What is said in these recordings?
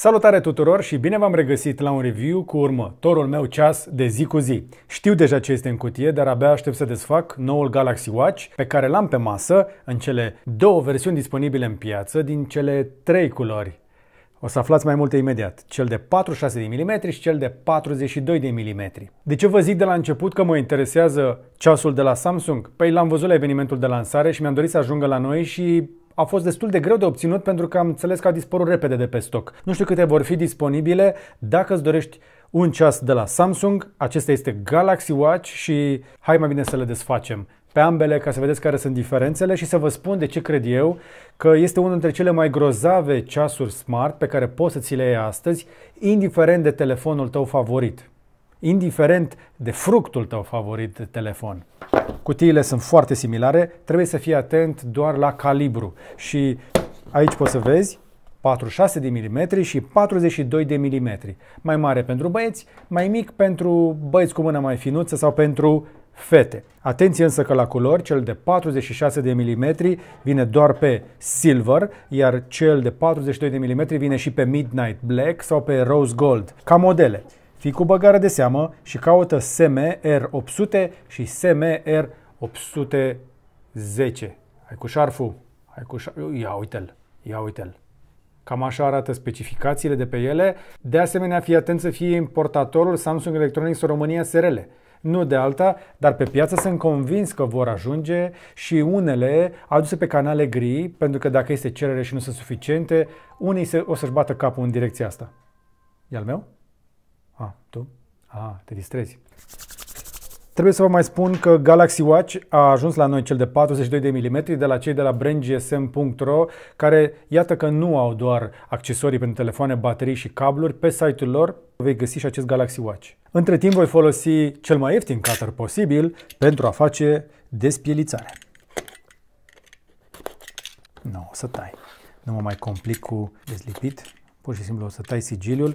Salutare tuturor și bine v-am regăsit la un review cu următorul meu ceas de zi cu zi. Știu deja ce este în cutie, dar abia aștept să desfac noul Galaxy Watch pe care l-am pe masă în cele două versiuni disponibile în piață din cele trei culori. O să aflați mai multe imediat, cel de 46 de mm și cel de 42 de mm. De ce vă zic de la început că mă interesează ceasul de la Samsung? Păi l-am văzut la evenimentul de lansare și mi-am dorit să ajungă la noi și a fost destul de greu de obținut pentru că am înțeles că a dispărut repede de pe stoc. Nu știu câte vor fi disponibile. Dacă îți dorești un ceas de la Samsung, acesta este Galaxy Watch și hai mai bine să le desfacem pe ambele ca să vedeți care sunt diferențele și să vă spun de ce cred eu că este unul dintre cele mai grozave ceasuri smart pe care poți să ți le iei astăzi, indiferent de telefonul tău favorit indiferent de fructul tău favorit de telefon. Cutiile sunt foarte similare, trebuie să fii atent doar la calibru și aici poți să vezi 46 de mm și 42 de mm. Mai mare pentru băieți, mai mic pentru băieți cu mână mai finuță sau pentru fete. Atenție însă că la culori, cel de 46 de mm vine doar pe silver, iar cel de 42 de mm vine și pe midnight black sau pe rose gold, ca modele. Fii cu băgare de seamă și caută SMR800 și SMR810. Hai cu șarful. Hai cu șarful. Ia uite-l. Ia uite-l. Cam așa arată specificațiile de pe ele. De asemenea, fii atent să fie importatorul Samsung Electronics România SRL. Nu de alta, dar pe piață sunt convins că vor ajunge și unele aduse pe canale gri, pentru că dacă este cerere și nu sunt suficiente, unii o să-și bată capul în direcția asta. E al meu? A, ah, tu? A, ah, te distrezi. Trebuie să vă mai spun că Galaxy Watch a ajuns la noi cel de 42 de mm de la cei de la brandgsm.ro care iată că nu au doar accesorii pentru telefoane, baterii și cabluri. Pe site-ul lor vei găsi și acest Galaxy Watch. Între timp voi folosi cel mai ieftin cutter posibil pentru a face despielițare. Nu, o să tai. Nu mă mai complic cu dezlipit. Pur și simplu o să tai sigiliul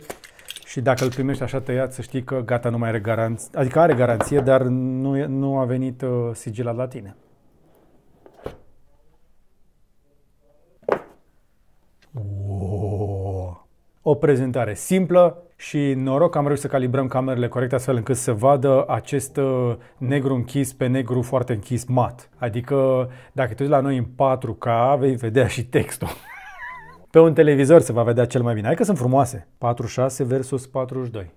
și dacă îl primești așa tăiat, să știi că gata, nu mai are garanție, adică are garanție, dar nu, nu a venit uh, sigilat la tine. Wow. O prezentare simplă și noroc că am reușit să calibrăm camerele corect astfel încât să vadă acest uh, negru închis pe negru foarte închis mat. Adică dacă te uiți la noi în 4K, vei vedea și textul. Pe un televizor se va vedea cel mai bine. Hai că sunt frumoase. 46 versus 42.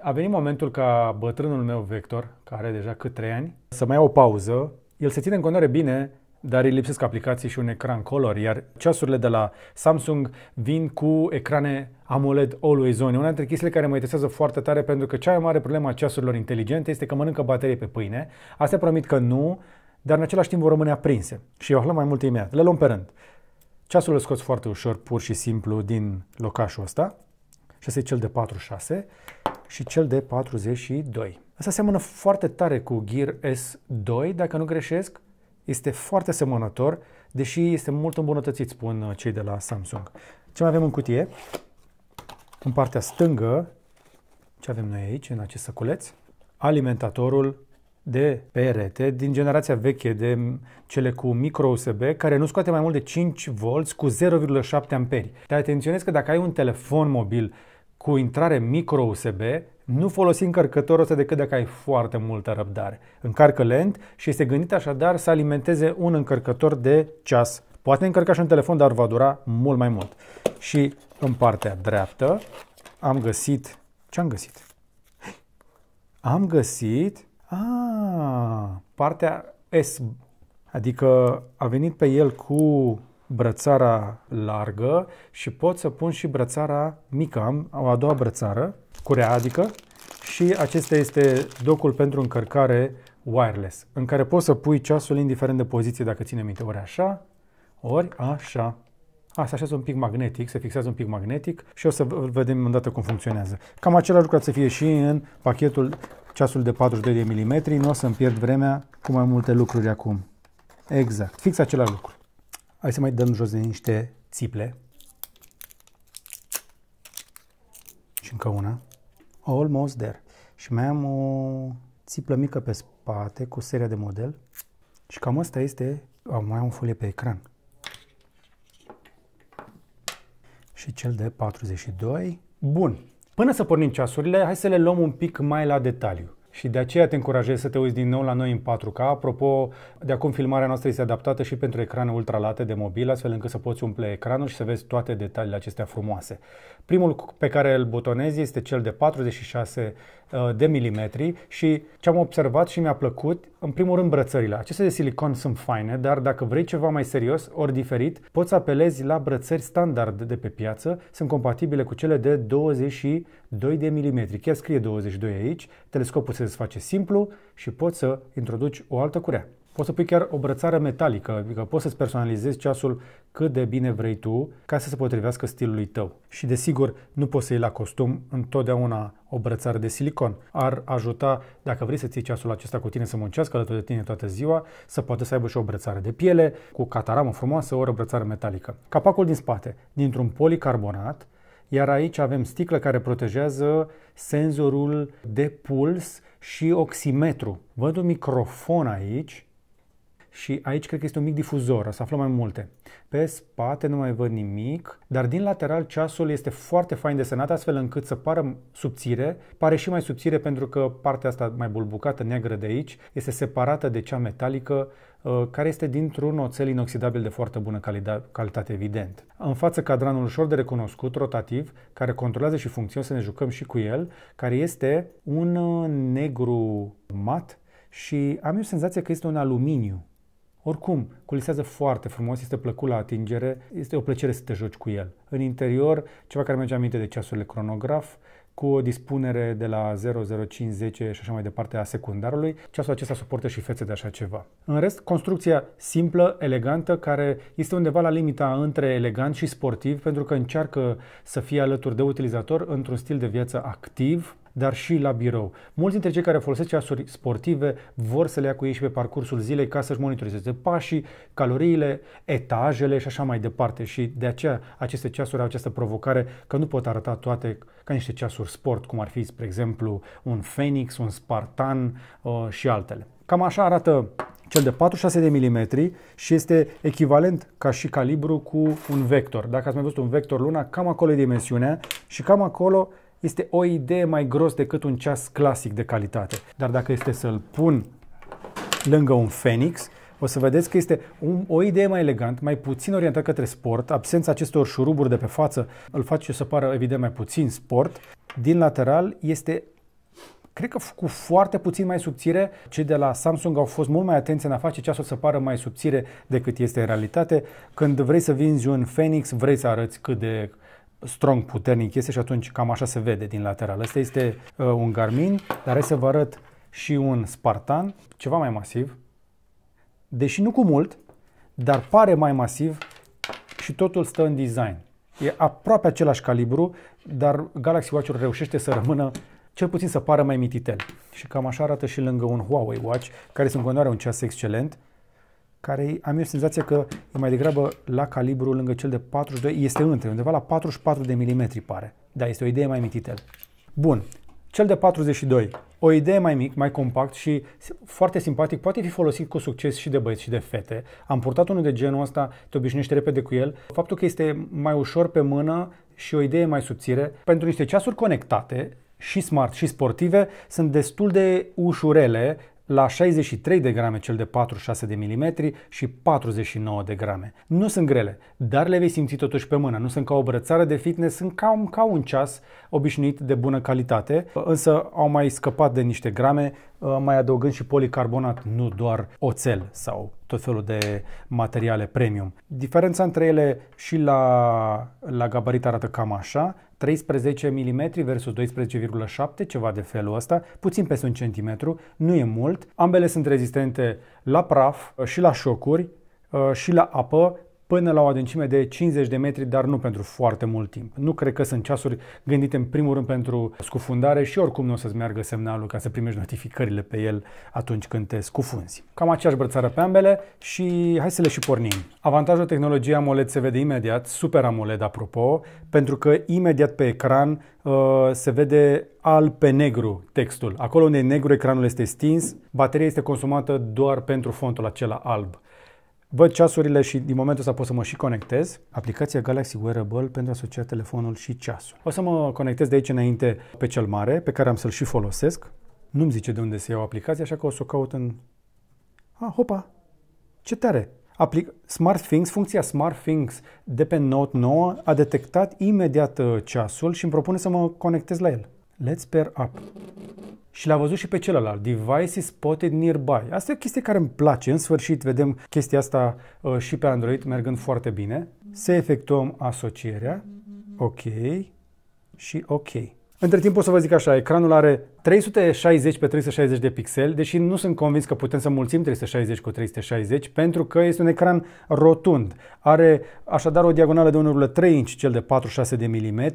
A venit momentul ca bătrânul meu Vector, care are deja cât 3 ani, să mai ia o pauză. El se ține în continuare bine, dar îi lipsesc aplicații și un ecran color, iar ceasurile de la Samsung vin cu ecrane AMOLED Always On. Una dintre chestiile care mă interesează foarte tare pentru că cea mai mare problemă a ceasurilor inteligente este că mănâncă baterie pe pâine. Astea promit că nu, dar în același timp vor rămâne aprinse. Și eu aflăm mai multe imediat. Le luăm pe rând. Ceasul îl scoți foarte ușor, pur și simplu, din locașul ăsta. Și ăsta e cel de 46 și cel de 42. Asta seamănă foarte tare cu Gear S2, dacă nu greșesc. Este foarte asemănător, deși este mult îmbunătățit, spun cei de la Samsung. Ce mai avem în cutie? În partea stângă, ce avem noi aici, în acest săculeț? Alimentatorul de perete din generația veche de cele cu micro USB care nu scoate mai mult de 5 volți cu 0,7 amperi. Te atenționez că dacă ai un telefon mobil cu intrare micro USB, nu folosi încărcătorul ăsta decât dacă ai foarte multă răbdare. Încarcă lent și este gândit așadar să alimenteze un încărcător de ceas. Poate încărca și un telefon, dar va dura mult mai mult. Și în partea dreaptă am găsit... Ce am găsit? Am găsit Ah, partea S, adică a venit pe el cu brățara largă și pot să pun și brățara mică, am o a doua brățară, curea adică, și acesta este docul pentru încărcare wireless, în care poți să pui ceasul indiferent de poziție, dacă ține minte, ori așa, ori așa. A, se așează un pic magnetic, se fixează un pic magnetic și o să vedem îndată cum funcționează. Cam același lucru să fie și în pachetul ceasul de 42 de mm, nu o să-mi pierd vremea cu mai multe lucruri acum. Exact, fix același lucru. Hai să mai dăm jos de niște țiple. Și încă una. Almost there. Și mai am o țiplă mică pe spate cu seria de model. Și cam asta este, am mai am o folie pe ecran. și cel de 42. Bun, până să pornim ceasurile, hai să le luăm un pic mai la detaliu. Și de aceea te încurajez să te uiți din nou la noi în 4K. Apropo, de acum filmarea noastră este adaptată și pentru ecrane ultralate de mobil, astfel încât să poți umple ecranul și să vezi toate detaliile acestea frumoase. Primul pe care îl butonezi este cel de 46 Uh, de milimetri și ce am observat și mi-a plăcut, în primul rând brățările. Acestea de silicon sunt faine, dar dacă vrei ceva mai serios ori diferit, poți apelezi la brățări standard de pe piață, sunt compatibile cu cele de 22 de milimetri. Chiar scrie 22 aici, telescopul se desface simplu și poți să introduci o altă curea. Poți să pui chiar o brățară metalică, adică poți să-ți personalizezi ceasul cât de bine vrei tu ca să se potrivească stilului tău. Și desigur, nu poți să iei la costum întotdeauna o brățară de silicon. Ar ajuta, dacă vrei să ții ceasul acesta cu tine să muncească alături de tine toată ziua, să poată să aibă și o brățară de piele, cu cataramă frumoasă, ori o brățară metalică. Capacul din spate, dintr-un policarbonat, iar aici avem sticlă care protejează senzorul de puls și oximetru. Văd un microfon aici și aici cred că este un mic difuzor, să aflăm mai multe. Pe spate nu mai văd nimic, dar din lateral ceasul este foarte fain desenat, astfel încât să pară subțire, pare și mai subțire pentru că partea asta mai bulbucată, neagră de aici, este separată de cea metalică, ă, care este dintr-un oțel inoxidabil de foarte bună calitate, evident. În față cadranul ușor de recunoscut, rotativ, care controlează și funcția, să ne jucăm și cu el, care este un ă, negru mat și am eu senzația că este un aluminiu oricum, culisează foarte frumos, este plăcut la atingere, este o plăcere să te joci cu el. În interior, ceva care merge aminte de ceasurile cronograf, cu o dispunere de la 0050 și așa mai departe a secundarului. Ceasul acesta suportă și fețe de așa ceva. În rest, construcția simplă, elegantă, care este undeva la limita între elegant și sportiv, pentru că încearcă să fie alături de utilizator într-un stil de viață activ, dar și la birou. Mulți dintre cei care folosesc ceasuri sportive vor să le ia cu ei și pe parcursul zilei ca să-și monitorizeze pașii, caloriile, etajele și așa mai departe. Și de aceea aceste ceasuri au această provocare că nu pot arăta toate ca niște ceasuri sport, cum ar fi, spre exemplu, un Phoenix, un Spartan uh, și altele. Cam așa arată cel de 46 de mm și este echivalent ca și calibru cu un vector. Dacă ați mai văzut un vector luna, cam acolo e dimensiunea și cam acolo este o idee mai gros decât un ceas clasic de calitate. Dar dacă este să-l pun lângă un Phoenix, o să vedeți că este un, o idee mai elegant, mai puțin orientat către sport. Absența acestor șuruburi de pe față îl face să pară evident mai puțin sport. Din lateral este cred că cu foarte puțin mai subțire. Cei de la Samsung au fost mult mai atenți în a face ceasul să pară mai subțire decât este în realitate. Când vrei să vinzi un Phoenix, vrei să arăți cât de strong, puternic este și atunci cam așa se vede din lateral. Asta este uh, un Garmin, dar hai să vă arăt și un Spartan, ceva mai masiv, deși nu cu mult, dar pare mai masiv și totul stă în design. E aproape același calibru, dar Galaxy watch reușește să rămână cel puțin să pară mai mititel. Și cam așa arată și lângă un Huawei Watch, care sunt în continuare un ceas excelent, care am eu senzația că e mai degrabă la calibru lângă cel de 42, este între, undeva la 44 de milimetri pare. Da, este o idee mai mitită. Bun, cel de 42, o idee mai mic, mai compact și foarte simpatic, poate fi folosit cu succes și de băieți și de fete. Am purtat unul de genul ăsta, te obișnuiești repede cu el. Faptul că este mai ușor pe mână și o idee mai subțire, pentru niște ceasuri conectate, și smart și sportive sunt destul de ușurele la 63 de grame cel de 46 de mm și 49 de grame. Nu sunt grele, dar le vei simți totuși pe mână. Nu sunt ca o brățară de fitness, sunt ca un, ca un ceas obișnuit de bună calitate, însă au mai scăpat de niște grame Uh, mai adăugând și policarbonat, nu doar oțel sau tot felul de materiale premium. Diferența între ele și la, la gabarit arată cam așa, 13 mm versus 12,7, ceva de felul ăsta, puțin peste un centimetru, nu e mult. Ambele sunt rezistente la praf uh, și la șocuri uh, și la apă până la o adâncime de 50 de metri, dar nu pentru foarte mult timp. Nu cred că sunt ceasuri gândite în primul rând pentru scufundare și oricum nu o să-ți meargă semnalul ca să primești notificările pe el atunci când te scufunzi. Cam aceeași brățară pe ambele și hai să le și pornim. Avantajul tehnologiei AMOLED se vede imediat, super AMOLED apropo, pentru că imediat pe ecran uh, se vede alb pe negru textul. Acolo unde e negru ecranul este stins, bateria este consumată doar pentru fontul acela alb. Văd ceasurile și din momentul ăsta pot să mă și conectez. Aplicația Galaxy Wearable pentru a asocia telefonul și ceasul. O să mă conectez de aici înainte pe cel mare, pe care am să-l și folosesc. Nu-mi zice de unde să iau aplicația, așa că o să o caut în... Ah, hopa! Ce tare! Aplic... Smart Things, funcția Smart Things de pe Note 9 a detectat imediat uh, ceasul și îmi propune să mă conectez la el. Let's pair up și l-a văzut și pe celălalt, Devices Spotted Nearby. Asta e o chestie care îmi place, în sfârșit vedem chestia asta uh, și pe Android mergând foarte bine. Să efectuăm asocierea, ok și ok. Între timp o să vă zic așa, ecranul are 360 pe 360 de pixeli, deși nu sunt convins că putem să mulțim 360 cu 360, pentru că este un ecran rotund. Are așadar o diagonală de 1,3 inch, cel de 46 de mm,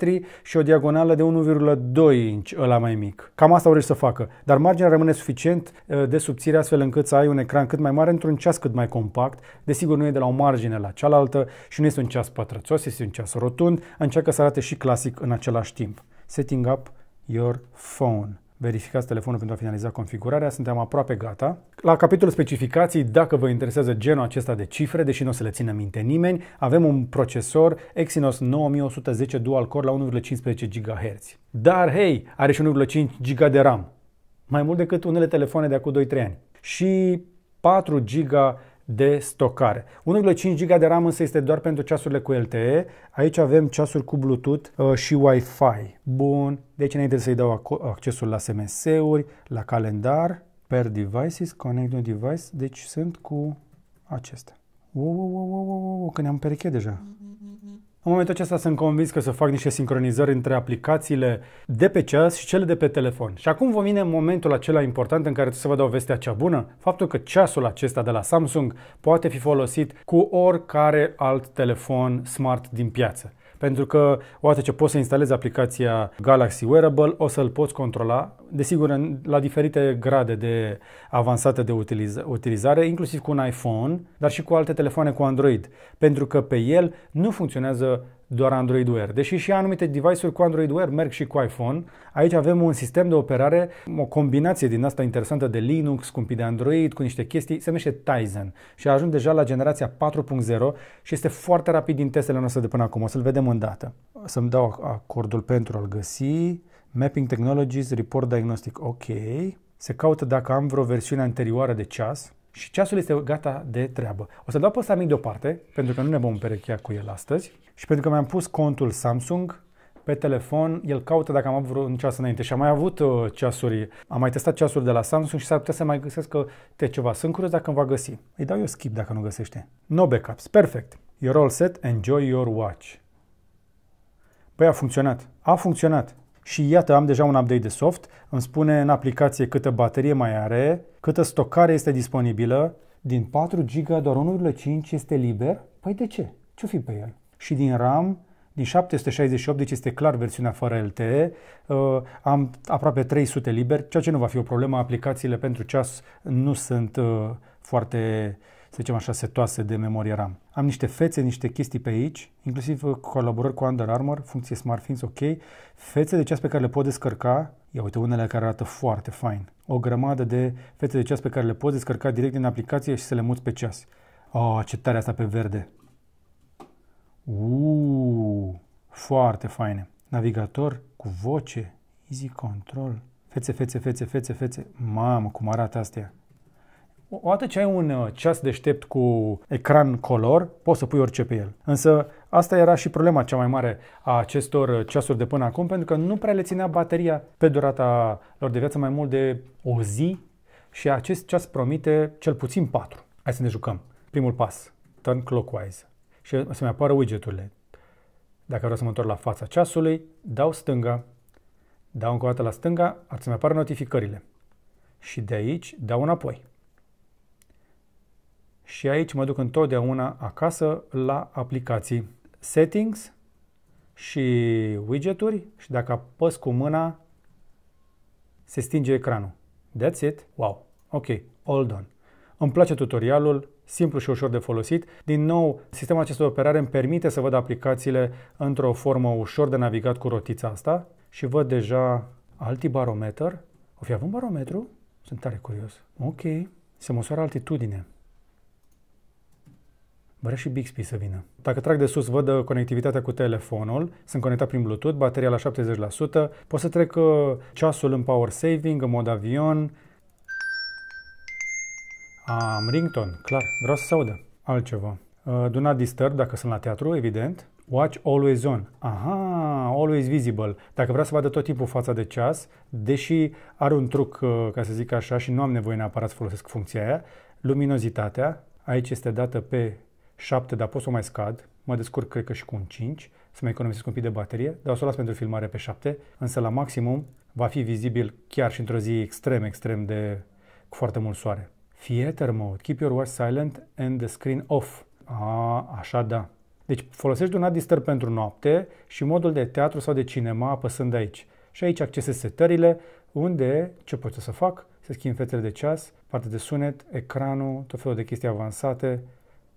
și o diagonală de 1,2 inch, ăla mai mic. Cam asta urmărește să facă, dar marginea rămâne suficient ă, de subțire astfel încât să ai un ecran cât mai mare într-un ceas cât mai compact. Desigur, nu e de la o margine la cealaltă și nu este un ceas pătrățos, este un ceas rotund, încearcă să arate și clasic în același timp. Setting up your phone. Verificați telefonul pentru a finaliza configurarea, suntem aproape gata. La capitolul specificații, dacă vă interesează genul acesta de cifre, deși nu o să le țină minte nimeni, avem un procesor Exynos 9110 dual core la 1,15 GHz. Dar hei, are și 1,5 GB de RAM, mai mult decât unele telefoane de acum 2-3 ani. Și 4 GB de stocare. 1,5 GB de RAM însă este doar pentru ceasurile cu LTE. Aici avem ceasuri cu Bluetooth uh, și Wi-Fi. Bun, deci înainte să-i dau accesul la SMS-uri, la calendar, per devices, connect new device, deci sunt cu acestea. Wow, wow, wow, wow, wow, wow, că ne-am perechet deja. Mm-hmm, mm-hmm, mm-hmm. În momentul acesta sunt convins că să fac niște sincronizări între aplicațiile de pe ceas și cele de pe telefon. Și acum vom vine momentul acela important în care trebuie să vă dau vestea cea bună, faptul că ceasul acesta de la Samsung poate fi folosit cu oricare alt telefon smart din piață pentru că odată ce poți să instalezi aplicația Galaxy Wearable, o să-l poți controla, desigur, la diferite grade de avansate de utilizare, inclusiv cu un iPhone, dar și cu alte telefoane cu Android, pentru că pe el nu funcționează doar Android Wear. Deși și anumite device-uri cu Android Wear merg și cu iPhone, aici avem un sistem de operare, o combinație din asta interesantă de Linux cu un pic de Android, cu niște chestii, se numește Tizen și a ajuns deja la generația 4.0 și este foarte rapid din testele noastre de până acum. O să-l vedem în dată. Să-mi dau acordul pentru a-l găsi. Mapping Technologies, Report Diagnostic, ok. Se caută dacă am vreo versiune anterioară de ceas, și ceasul este gata de treabă. O să dau pe ăsta mic deoparte, pentru că nu ne vom perechea cu el astăzi și pentru că mi-am pus contul Samsung pe telefon, el caută dacă am avut vreun ceas înainte și am mai avut uh, ceasuri, am mai testat ceasuri de la Samsung și s-ar putea să mai găsesc te uh, ceva. Sunt curios dacă îmi va găsi. Îi dau eu skip dacă nu găsește. No backups, perfect. You're all set, enjoy your watch. Păi a funcționat, a funcționat și iată, am deja un update de soft, îmi spune în aplicație câtă baterie mai are, câtă stocare este disponibilă. Din 4 GB doar 1,5 este liber? Păi de ce? Ce fi pe el? Și din RAM, din 768, deci este clar versiunea fără LTE, uh, am aproape 300 liber, ceea ce nu va fi o problemă, aplicațiile pentru ceas nu sunt uh, foarte să zicem așa, setoase de memorie RAM. Am niște fețe, niște chestii pe aici, inclusiv uh, colaborări cu Under Armour, funcție Smart Things, ok. Fețe de ceas pe care le pot descărca, ia uite, unele care arată foarte fain. O grămadă de fețe de ceas pe care le poți descărca direct din aplicație și să le muți pe ceas. Oh, ce tare asta pe verde! Uuu, foarte faine. Navigator cu voce, easy control, fețe, fețe, fețe, fețe, fețe. Mamă, cum arată astea! O dată ce ai un uh, ceas deștept cu ecran color, poți să pui orice pe el. Însă asta era și problema cea mai mare a acestor uh, ceasuri de până acum, pentru că nu prea le ținea bateria pe durata lor de viață mai mult de o zi și acest ceas promite cel puțin 4. Hai să ne jucăm. Primul pas, turn clockwise. Și o să-mi apară widgeturile. Dacă vreau să mă întorc la fața ceasului, dau stânga, dau încă o dată la stânga, ar să-mi apară notificările. Și de aici dau înapoi și aici mă duc întotdeauna acasă la aplicații Settings și Widgeturi și dacă apăs cu mâna se stinge ecranul. That's it. Wow. Ok, all done. Îmi place tutorialul, simplu și ușor de folosit. Din nou, sistemul acesta de operare îmi permite să văd aplicațiile într-o formă ușor de navigat cu rotița asta și văd deja altibarometer. O fi avut barometru? Sunt tare curios. Ok, se măsoară altitudine. Vrea și Bixby să vină. Dacă trag de sus, văd uh, conectivitatea cu telefonul, sunt conectat prin Bluetooth, bateria la 70%, pot să trec uh, ceasul în power saving, în mod avion. Am ringtone, clar, vreau să se audă. Altceva. Uh, do not disturb dacă sunt la teatru, evident. Watch always on. Aha, always visible. Dacă vrea să vadă tot timpul fața de ceas, deși are un truc, ca să zic așa, și nu am nevoie neapărat să folosesc funcția aia, luminozitatea, aici este dată pe 7, dar pot să o mai scad, mă descurc cred că și cu un 5, să mai economisesc un pic de baterie, dar o să o las pentru filmare pe 7, însă la maximum va fi vizibil chiar și într-o zi extrem, extrem de cu foarte mult soare. Theater mode, keep your watch silent and the screen off. A, așa da. Deci folosești un disturb pentru noapte și modul de teatru sau de cinema apăsând aici. Și aici accesezi setările unde, ce poți să fac, se schimb fețele de ceas, partea de sunet, ecranul, tot felul de chestii avansate,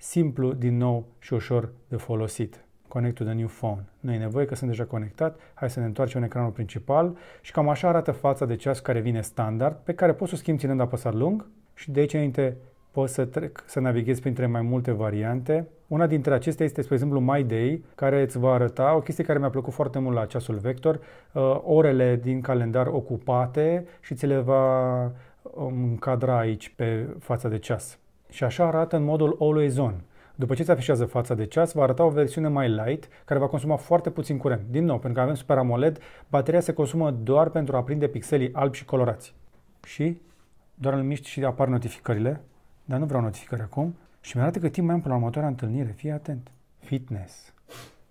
simplu, din nou și ușor de folosit. Connect to the new phone. Nu e nevoie că sunt deja conectat. Hai să ne întoarcem în ecranul principal și cam așa arată fața de ceas care vine standard, pe care poți să o schimbi ținând apăsat lung și de aici înainte poți să, trec, să navighezi printre mai multe variante. Una dintre acestea este, spre exemplu, My Day, care îți va arăta o chestie care mi-a plăcut foarte mult la ceasul vector, uh, orele din calendar ocupate și ți le va um, încadra aici pe fața de ceas. Și așa arată în modul Always On. După ce se afișează fața de ceas, va arăta o versiune mai light, care va consuma foarte puțin curent. Din nou, pentru că avem Super AMOLED, bateria se consumă doar pentru a prinde pixelii albi și colorați. Și doar îl miști și apar notificările, dar nu vreau notificări acum. Și mi-arată că timp mai am până la următoarea întâlnire, fii atent. Fitness.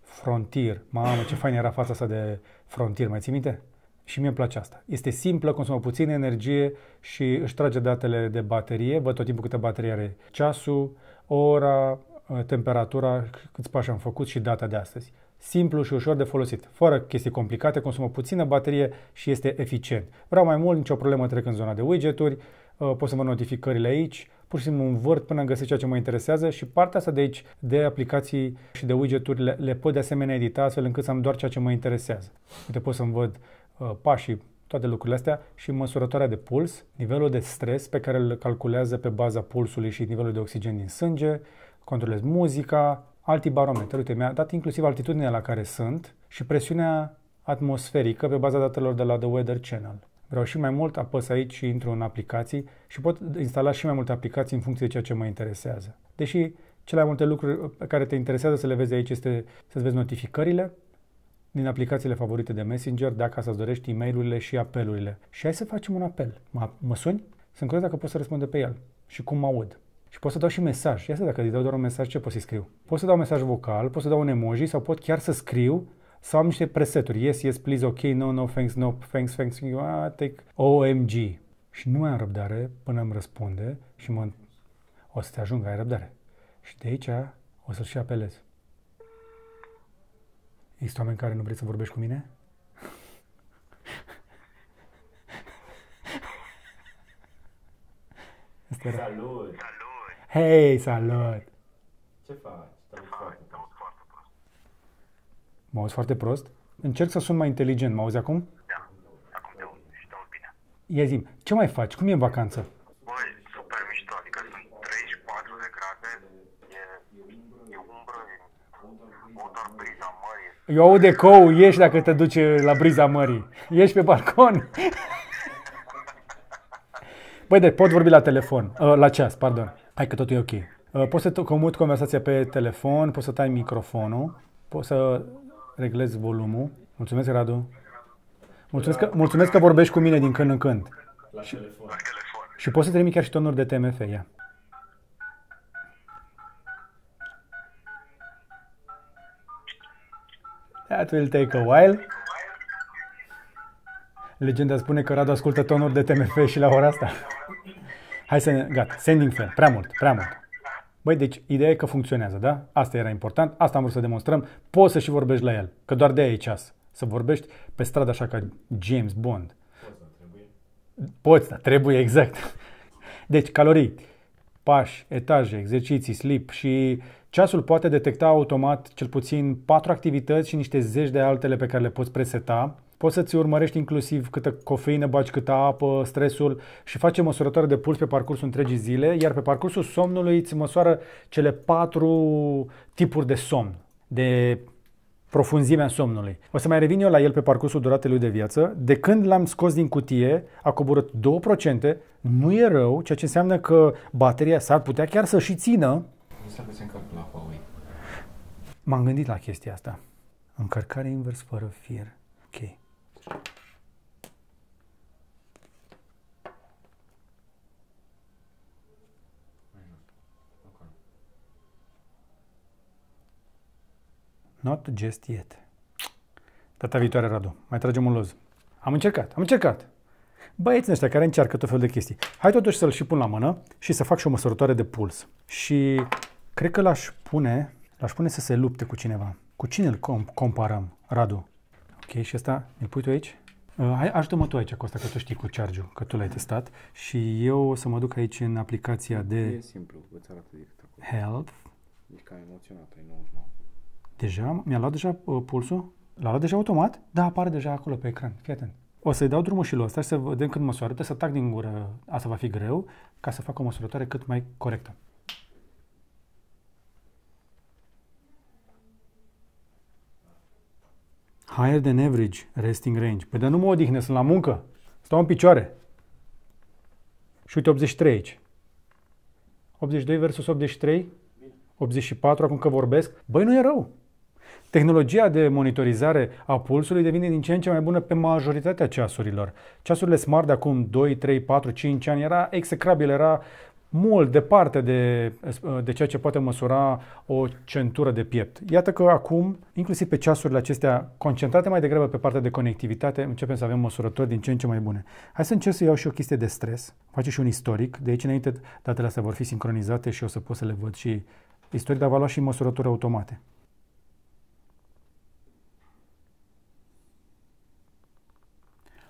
Frontier. Mamă, ce fain era fața asta de frontier, mai ții minte? Și mie îmi place asta. Este simplă, consumă puțină energie și își trage datele de baterie. Văd tot timpul câtă baterie are ceasul, ora, ă, temperatura, câți pași am făcut și data de astăzi. Simplu și ușor de folosit, fără chestii complicate, consumă puțină baterie și este eficient. Vreau mai mult, nicio problemă trec în zona de widgeturi, ă, pot să mă notificările aici, pur și simplu învârt până am găsit ceea ce mă interesează și partea asta de aici, de aplicații și de widgeturi, le, le pot de asemenea edita astfel încât să am doar ceea ce mă interesează. Uite, pot să-mi văd Uh, pașii, toate lucrurile astea și măsurătoarea de puls, nivelul de stres pe care îl calculează pe baza pulsului și nivelul de oxigen din sânge, controlez muzica, altibarometri. Uite, mi-a dat inclusiv altitudinea la care sunt și presiunea atmosferică pe baza datelor de la The Weather Channel. Vreau și mai mult, apăs aici și intru în aplicații și pot instala și mai multe aplicații în funcție de ceea ce mă interesează. Deși cele mai multe lucruri pe care te interesează să le vezi aici este să-ți vezi notificările, din aplicațiile favorite de Messenger dacă să-ți dorești e mail și apelurile. Și hai să facem un apel. Mă, mă suni? Sunt curios dacă pot să răspund de pe el și cum mă aud. Și pot să dau și mesaj. Ia să dacă îi dau doar un mesaj, ce pot să scriu? Pot să dau mesaj vocal, pot să dau un emoji sau pot chiar să scriu sau am niște preseturi. Yes, yes, please, ok, no, no, thanks, no, thanks, thanks, you, ah, take, OMG. Și nu mai am răbdare până îmi răspunde și mă... O să te ajung, ai răbdare. Și de aici o să-l și apelez. Există oameni care nu vrei să vorbești cu mine? Salut! Hei, salut! Ce faci? Te auzi foarte prost. Mă auzi foarte prost? Încerc să sun mai inteligent. Mă auzi acum? Da. Acum te auzi și te auzi bine. Ia zi ce mai faci? Cum e în vacanță? Eu aud ecou, ieși dacă te duci la briza mării. Ieși pe balcon. Băi, de pot vorbi la telefon, uh, la ceas, pardon. Hai că totul e ok. Uh, poți să comut conversația pe telefon, poți să tai microfonul, poți să reglezi volumul. Mulțumesc, Radu. Mulțumesc că, mulțumesc că vorbești cu mine din când în când. La și, telefon. Și poți să trimit chiar și tonuri de TMF, ia. That will take a while. Legenda spune că Radu ascultă tonuri de TMF și la ora asta. Hai să ne... Gata, sending fan. Prea mult, prea mult. Băi, deci ideea e că funcționează, da? Asta era important, asta am vrut să demonstrăm. Poți să și vorbești la el, că doar de aia e ceas. Să vorbești pe stradă așa ca James Bond. Poți, dar trebuie. Poți, dar trebuie, exact. Deci, calorii, pași, etaje, exerciții, slip și Ceasul poate detecta automat cel puțin patru activități și niște zeci de altele pe care le poți preseta. Poți să-ți urmărești inclusiv câtă cofeină bagi, câtă apă, stresul și face măsurătoare de puls pe parcursul întregii zile, iar pe parcursul somnului îți măsoară cele patru tipuri de somn, de profunzimea somnului. O să mai revin eu la el pe parcursul duratei lui de viață. De când l-am scos din cutie, a coborât 2%, nu e rău, ceea ce înseamnă că bateria s-ar putea chiar să și țină, nu la Huawei. M-am gândit la chestia asta. Încărcare invers fără fir. Ok. Not just yet. Data viitoare, Radu, mai tragem un loz. Am încercat, am încercat. Băieții ăștia care încearcă tot felul de chestii. Hai totuși să-l și pun la mână și să fac și o măsurătoare de puls. Și Cred că l-aș pune, l-aș pune să se lupte cu cineva. Cu cine îl comp- comparăm, Radu? Ok, și asta îl pui tu aici? Uh, hai, ajută-mă tu aici, Costa, că tu știi cu charge că tu l-ai testat și eu o să mă duc aici în aplicația de... E simplu, îți arată direct acolo. Health. Deci ca emoționat, ai 99. Deja? Mi-a luat deja uh, pulsul? L-a luat deja automat? Da, apare deja acolo pe ecran. Fii atent. O să-i dau drumul și lui ăsta și să vedem când măsoară. Trebuie să tac din gură, asta va fi greu, ca să fac o măsurătoare cât mai corectă. Higher than average resting range. Păi dar nu mă odihne, sunt la muncă. Stau în picioare. Și uite 83 aici. 82 versus 83. 84, acum că vorbesc. Băi, nu e rău. Tehnologia de monitorizare a pulsului devine din ce în ce mai bună pe majoritatea ceasurilor. Ceasurile smart de acum 2, 3, 4, 5 ani era execrabil, era mult departe de, de ceea ce poate măsura o centură de piept. Iată că acum, inclusiv pe ceasurile acestea, concentrate mai degrabă pe partea de conectivitate, începem să avem măsurători din ce în ce mai bune. Hai să încerc să iau și o chestie de stres, face și un istoric, de aici înainte datele astea vor fi sincronizate și o să pot să le văd și istoric, dar va lua și măsurători automate.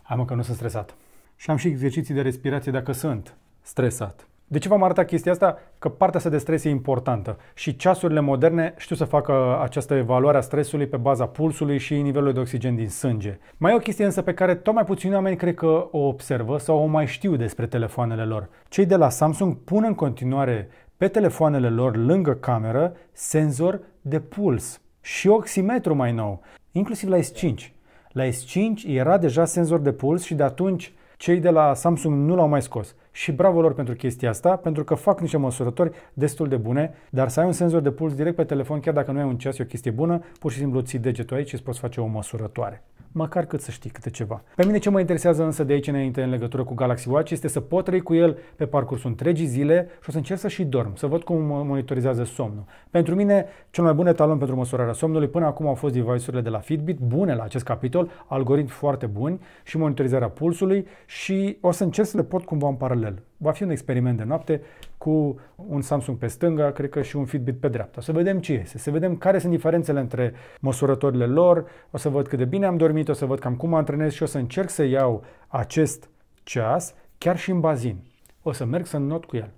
Hai mă că nu sunt stresat. Și am și exerciții de respirație dacă sunt stresat. De ce v-am arătat chestia asta? Că partea asta de stres e importantă și ceasurile moderne știu să facă această evaluare a stresului pe baza pulsului și nivelului de oxigen din sânge. Mai e o chestie însă pe care tot mai puțini oameni cred că o observă sau o mai știu despre telefoanele lor. Cei de la Samsung pun în continuare pe telefoanele lor lângă cameră senzor de puls și oximetru mai nou, inclusiv la S5. La S5 era deja senzor de puls și de atunci cei de la Samsung nu l-au mai scos. Și bravo lor pentru chestia asta, pentru că fac niște măsurători destul de bune, dar să ai un senzor de puls direct pe telefon, chiar dacă nu ai un ceas, e o chestie bună, pur și simplu ții degetul aici și îți poți face o măsurătoare măcar cât să știi câte ceva. Pe mine ce mă interesează însă de aici înainte în legătură cu Galaxy Watch este să pot trăi cu el pe parcursul întregii zile și o să încerc să și dorm, să văd cum monitorizează somnul. Pentru mine, cel mai bun etalon pentru măsurarea somnului până acum au fost device-urile de la Fitbit, bune la acest capitol, algoritmi foarte buni și monitorizarea pulsului și o să încerc să le pot cumva în paralel va fi un experiment de noapte cu un Samsung pe stânga, cred că și un Fitbit pe dreapta. O să vedem ce este, să vedem care sunt diferențele între măsurătorile lor, o să văd cât de bine am dormit, o să văd cam cum mă antrenez și o să încerc să iau acest ceas chiar și în bazin. O să merg să not cu el,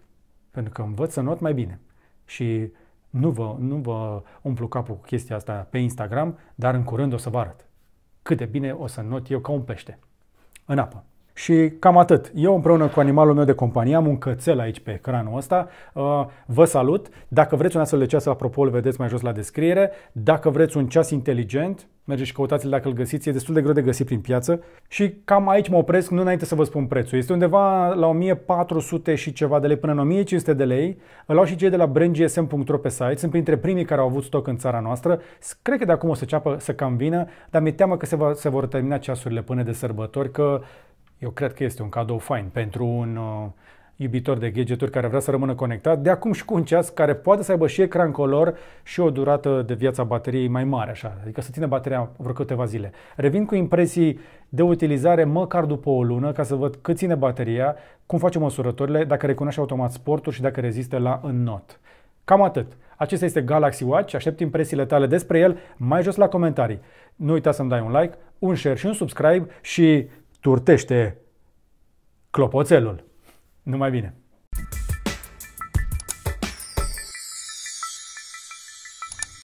pentru că învăț să not mai bine. Și nu vă, nu vă umplu capul cu chestia asta pe Instagram, dar în curând o să vă arăt cât de bine o să not eu ca un pește în apă. Și cam atât. Eu împreună cu animalul meu de companie am un cățel aici pe ecranul ăsta. Uh, vă salut. Dacă vreți un astfel de ceas, apropo, îl vedeți mai jos la descriere. Dacă vreți un ceas inteligent, mergeți și căutați-l dacă îl găsiți. E destul de greu de găsit prin piață. Și cam aici mă opresc, nu înainte să vă spun prețul. Este undeva la 1400 și ceva de lei până în 1500 de lei. Îl au și cei de la brandgsm.ro pe site. Sunt printre primii care au avut stoc în țara noastră. Cred că de acum o să ceapă să cam vină, dar mi-e teamă că se, va, se vor termina ceasurile până de sărbători, că eu cred că este un cadou fain pentru un uh, iubitor de gadgeturi care vrea să rămână conectat, de acum și cu un ceas care poate să aibă și ecran color și o durată de viață a bateriei mai mare, așa, adică să țină bateria vreo câteva zile. Revin cu impresii de utilizare măcar după o lună ca să văd cât ține bateria, cum face măsurătorile, dacă recunoaște automat sportul și dacă rezistă la înnot. Cam atât. Acesta este Galaxy Watch, aștept impresiile tale despre el mai jos la comentarii. Nu uita să-mi dai un like, un share și un subscribe și turtește clopoțelul. Numai bine!